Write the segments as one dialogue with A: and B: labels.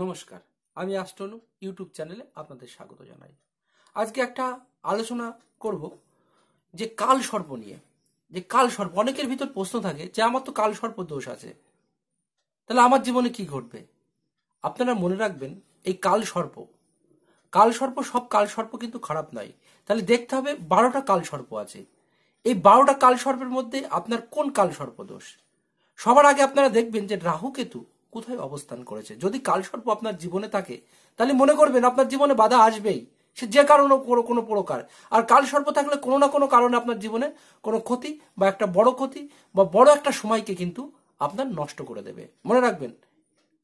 A: নমস্কার আমি অ্যাস্ট্রোনো ইউটিউব চ্যানেলে আপনাদের স্বাগত জানাই আজকে একটা আলোচনা করব যে কাল সর্প নিয়ে যে কাল সর্প অনেকের ভিতর প্রশ্ন থাকে যে আমার তো কাল সর্প দোষ আছে তাহলে আমার জীবনে কি ঘটবে আপনারা মনে রাখবেন এই কাল সর্প কাল সর্প সব কাল সর্প কিন্তু খারাপ নয় তাহলে দেখতে হবে বারোটা কাল সর্প আছে এই বারোটা কাল সর্পের মধ্যে আপনার কোন কাল সর্প দোষ সবার আগে আপনারা দেখবেন যে রাহু কেতু কোথায় অবস্থান করেছে যদি কালসর্প আপনার জীবনে থাকে তাহলে মনে করবেন আপনার জীবনে বাধা আসবেই সে যে কারণে কোনো প্রকার আর কাল সর্প থাকলে কোনো না কোনো কারণে আপনার জীবনে কোনো ক্ষতি বা একটা বড় ক্ষতি বা বড় একটা সময়কে কিন্তু আপনার নষ্ট করে দেবে মনে রাখবেন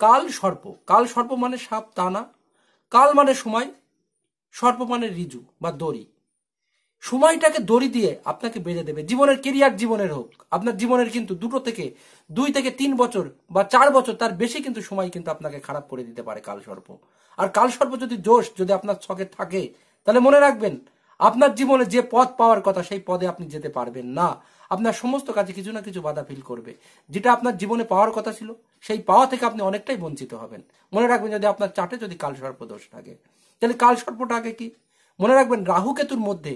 A: কাল সর্প কাল সর্প মানে সাপ টানা কাল মানে সময় সর্প মানে রিজু বা দড়ি সময়টাকে দড়ি দিয়ে আপনাকে বেঁধে দেবে জীবনের কেরিয়ার জীবনের হোক আপনার জীবনের কিন্তু দুটো থেকে দুই থেকে তিন বছর বা চার বছর তার বেশি কিন্তু সময় কিন্তু আপনাকে খারাপ করে দিতে পারে কাল সর্প আর কাল সর্প যদি জোস যদি আপনার ছকে থাকে তাহলে মনে রাখবেন আপনার জীবনে যে পদ পাওয়ার কথা সেই পদে আপনি যেতে পারবেন না আপনার সমস্ত কাজে কিছু না কিছু বাধা ফিল করবে যেটা আপনার জীবনে পাওয়ার কথা ছিল সেই পাওয়া থেকে আপনি অনেকটাই বঞ্চিত হবেন মনে রাখবেন যদি আপনার চাটে যদি কাল সর্প দোষ থাকে তাহলে কাল সর্পটা আগে কি মনে রাখবেন রাহু কেতুর মধ্যে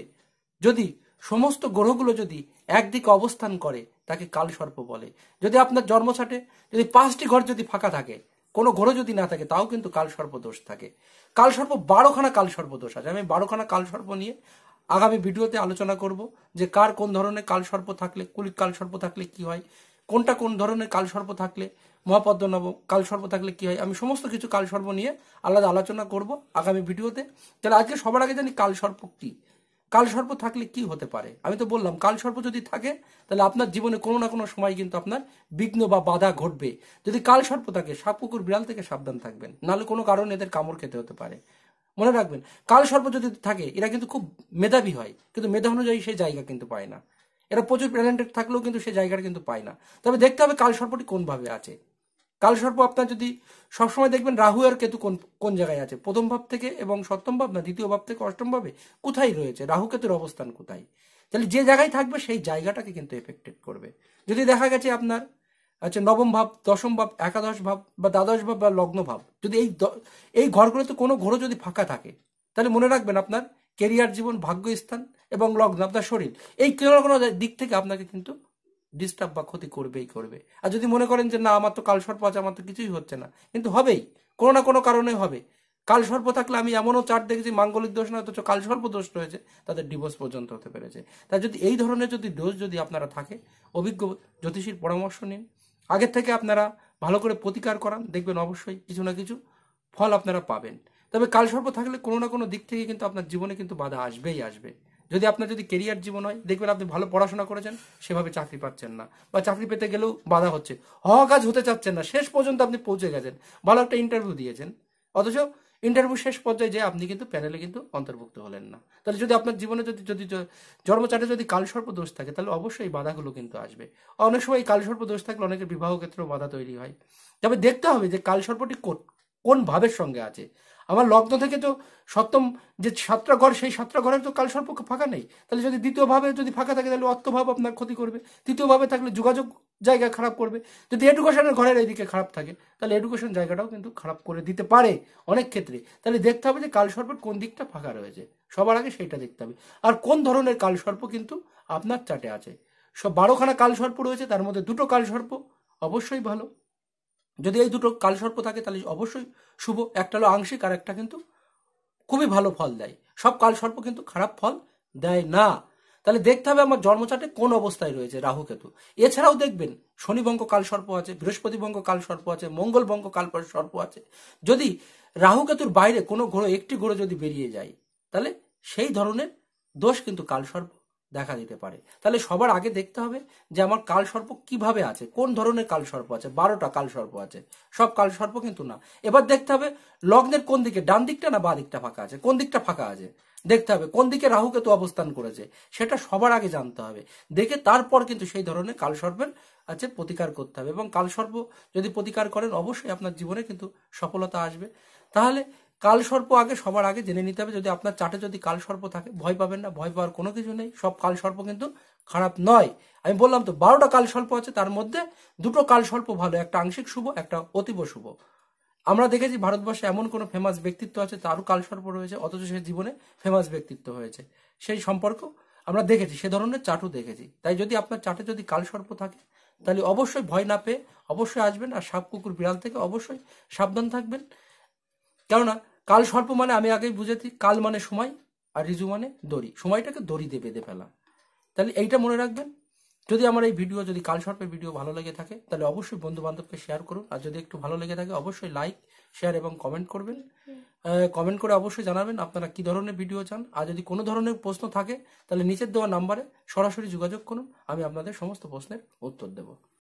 A: যদি সমস্ত গ্রহগুলো যদি একদিকে অবস্থান করে তাকে কালসর্প বলে যদি আপনার জন্ম ছাটে যদি পাঁচটি ঘর যদি ফাঁকা থাকে কোনো ঘর যদি না থাকে তাও কিন্তু কালসর্প দোষ থাকে কালসর্প বারোখানা কালসর্প দোষ আছে আমি বারোখানা কালসর্প নিয়ে আগামী ভিডিওতে আলোচনা করব যে কার কোন ধরনের কালসর্প থাকলে কুলিক কালসর্প থাকলে কি হয় কোনটা কোন ধরনের কালসর্প থাকলে মহাপদ্ম নব কালসর্প থাকলে কি হয় আমি সমস্ত কিছু কালসর্প নিয়ে আলাদা আলোচনা করব আগামী ভিডিওতে তাহলে আজকে সবার আগে জানি কালসর্প কী কালসর্প থাকলে কি হতে পারে আমি তো বললাম কালসর্প যদি থাকে তাহলে আপনার জীবনে কোনো না কোনো সময় কিন্তু আপনার বিঘ্ন বা বাধা ঘটবে যদি কালসর্প থাকে সাপ কুকুর বিড়াল থেকে সাবধান থাকবেন নাহলে কোনো কারণে এদের কামড় খেতে হতে পারে মনে রাখবেন কালসর্প যদি থাকে এরা কিন্তু খুব মেধাবী হয় কিন্তু মেধা অনুযায়ী সে জায়গা কিন্তু পায় না এরা প্রচুর ট্যালেন্টেড থাকলেও কিন্তু সে জায়গাটা কিন্তু পায় না তবে দেখতে হবে কালসর্পটি কোনভাবে আছে কালসর্প আপনার যদি সবসময় দেখবেন রাহু আর কেতু কোন কোন জায়গায় আছে প্রথম ভাব থেকে এবং সপ্তম ভাব না দ্বিতীয় ভাব থেকে অষ্টম ভাবে কোথায় রয়েছে রাহু কেতুর অবস্থান কোথায় তাহলে যে জায়গায় থাকবে সেই জায়গাটাকে কিন্তু এফেক্টেড করবে যদি দেখা গেছে আপনার আচ্ছা নবম ভাব দশম ভাব একাদশ ভাব বা দ্বাদশ ভাব বা লগ্ন ভাব যদি এই এই ঘরগুলোতে কোনো ঘরও যদি ফাঁকা থাকে তাহলে মনে রাখবেন আপনার কেরিয়ার জীবন ভাগ্যস্থান এবং লগ্ন আপনার শরীর এই কোনো কোনো দিক থেকে আপনাকে কিন্তু ডিস্টার্ব বা ক্ষতি করবেই করবে আর যদি মনে করেন যে না আমার তো কাল সর্প আছে আমার তো কিছুই হচ্ছে না কিন্তু হবেই কোনো না কোনো কারণে হবে কাল সর্প থাকলে আমি এমনও চার্ট দেখেছি মাঙ্গলিক দোষ না অথচ কাল সর্প দোষ রয়েছে তাদের ডিভোর্স পর্যন্ত হতে পেরেছে তাই যদি এই ধরনের যদি দোষ যদি আপনারা থাকে অভিজ্ঞ জ্যোতিষীর পরামর্শ নিন আগের থেকে আপনারা ভালো করে প্রতিকার করান দেখবেন অবশ্যই কিছু না কিছু ফল আপনারা পাবেন তবে কাল সর্প থাকলে কোনো না কোনো দিক থেকে কিন্তু আপনার জীবনে কিন্তু বাধা আসবেই আসবে যদি আপনার যদি কেরিয়ার জীবন হয় দেখবেন আপনি ভালো পড়াশোনা করেছেন সেভাবে চাকরি পাচ্ছেন না বা চাকরি পেতে গেলেও বাধা হচ্ছে হ কাজ হতে চাচ্ছেন না শেষ পর্যন্ত আপনি পৌঁছে গেছেন ভালো একটা ইন্টারভিউ দিয়েছেন অথচ ইন্টারভিউ শেষ পর্যায়ে যে আপনি কিন্তু প্যানেলে কিন্তু অন্তর্ভুক্ত হলেন না তাহলে যদি আপনার জীবনে যদি যদি জন্মচারে যদি কালসর্প দোষ থাকে তাহলে অবশ্যই এই বাধাগুলো কিন্তু আসবে অনেক সময় এই কালসর্প দোষ থাকলে অনেকের বিবাহ ক্ষেত্রেও বাধা তৈরি হয় তবে দেখতে হবে যে কালসর্পটি কোন ভাবের সঙ্গে আছে আমার লগ্ন থেকে তো সপ্তম যে সাতটা ঘর সেই সাতটা ঘরের তো কাল সর্প ফাঁকা নেই তাহলে যদি দ্বিতীয়ভাবে যদি ফাঁকা থাকে তাহলে অর্থভাব আপনার ক্ষতি করবে তৃতীয়ভাবে থাকলে যোগাযোগ জায়গা খারাপ করবে যদি এডুকেশনের ঘরের এইদিকে খারাপ থাকে তাহলে এডুকেশন জায়গাটাও কিন্তু খারাপ করে দিতে পারে অনেক ক্ষেত্রে তাহলে দেখতে হবে যে কাল সর্পের কোন দিকটা ফাঁকা রয়েছে সবার আগে সেইটা দেখতে হবে আর কোন ধরনের কাল সর্প কিন্তু আপনার চাটে আছে সব বারোখানা কাল সর্প রয়েছে তার মধ্যে দুটো কাল সর্প অবশ্যই ভালো যদি এই দুটো কালসর্প থাকে তাহলে অবশ্যই শুভ একটা হলো আংশিক আর একটা কিন্তু খুবই ভালো ফল দেয় সব কালসর্প কিন্তু খারাপ ফল দেয় না তাহলে দেখতে হবে আমার জন্মচাটে কোন অবস্থায় রয়েছে রাহু কেতু এছাড়াও দেখবেন কাল কালসর্প আছে কাল কালসর্প আছে মঙ্গলভঙ্গ কালসর্প আছে যদি রাহু কেতুর বাইরে কোনো গ্রহ একটি গ্রহ যদি বেরিয়ে যায় তাহলে সেই ধরনের দোষ কিন্তু কালসর্প দেখা দিতে পারে তাহলে সবার আগে দেখতে হবে যে আমার কাল সর্প কিভাবে আছে কোন ধরনের কাল সর্প আছে বারোটা কাল সর্প আছে সব কাল সর্প কিন্তু না এবার দেখতে হবে লগ্নের কোন দিকে ডান দিকটা না বা দিকটা ফাঁকা আছে কোন দিকটা ফাঁকা আছে দেখতে হবে কোন দিকে রাহুকেতু অবস্থান করেছে সেটা সবার আগে জানতে হবে দেখে তারপর কিন্তু সেই ধরনের কাল সর্পের আছে প্রতিকার করতে হবে এবং কাল সর্ব যদি প্রতিকার করেন অবশ্যই আপনার জীবনে কিন্তু সফলতা আসবে তাহলে সর্প আগে সবার আগে জেনে নিতে হবে যদি আপনার চাটে যদি কাল সর্প থাকে ভয় পাবেন না ভয় পাওয়ার কোনো কিছু নেই সব সর্প কিন্তু খারাপ নয় আমি বললাম তো বারোটা কাল সর্প আছে তার মধ্যে দুটো সর্প ভালো একটা আংশিক শুভ একটা অতীব শুভ আমরা দেখেছি ভারতবর্ষে এমন কোনো ফেমাস ব্যক্তিত্ব আছে তারও কাল সর্প রয়েছে অথচ সে জীবনে ফেমাস ব্যক্তিত্ব হয়েছে সেই সম্পর্ক আমরা দেখেছি সে ধরনের চাটু দেখেছি তাই যদি আপনার চাটে যদি কাল সর্প থাকে তাহলে অবশ্যই ভয় না পেয়ে অবশ্যই আসবেন আর সাপ কুকুর বিড়াল থেকে অবশ্যই সাবধান থাকবেন কেননা কাল স্বল্প মানে আমি আগেই বুঝেছি কাল মানে সময় আর রিজু মানে দড়ি সময়টাকে দড়ি দিয়ে বেঁধে ফেলা তাহলে এইটা মনে রাখবেন যদি আমার এই ভিডিও যদি কাল সর্পের ভিডিও ভালো লেগে থাকে তাহলে অবশ্যই বন্ধু বান্ধবকে শেয়ার করুন আর যদি একটু ভালো লেগে থাকে অবশ্যই লাইক শেয়ার এবং কমেন্ট করবেন কমেন্ট করে অবশ্যই জানাবেন আপনারা কি ধরনের ভিডিও চান আর যদি কোনো ধরনের প্রশ্ন থাকে তাহলে নিচের দেওয়া নাম্বারে সরাসরি যোগাযোগ করুন আমি আপনাদের সমস্ত প্রশ্নের উত্তর দেবো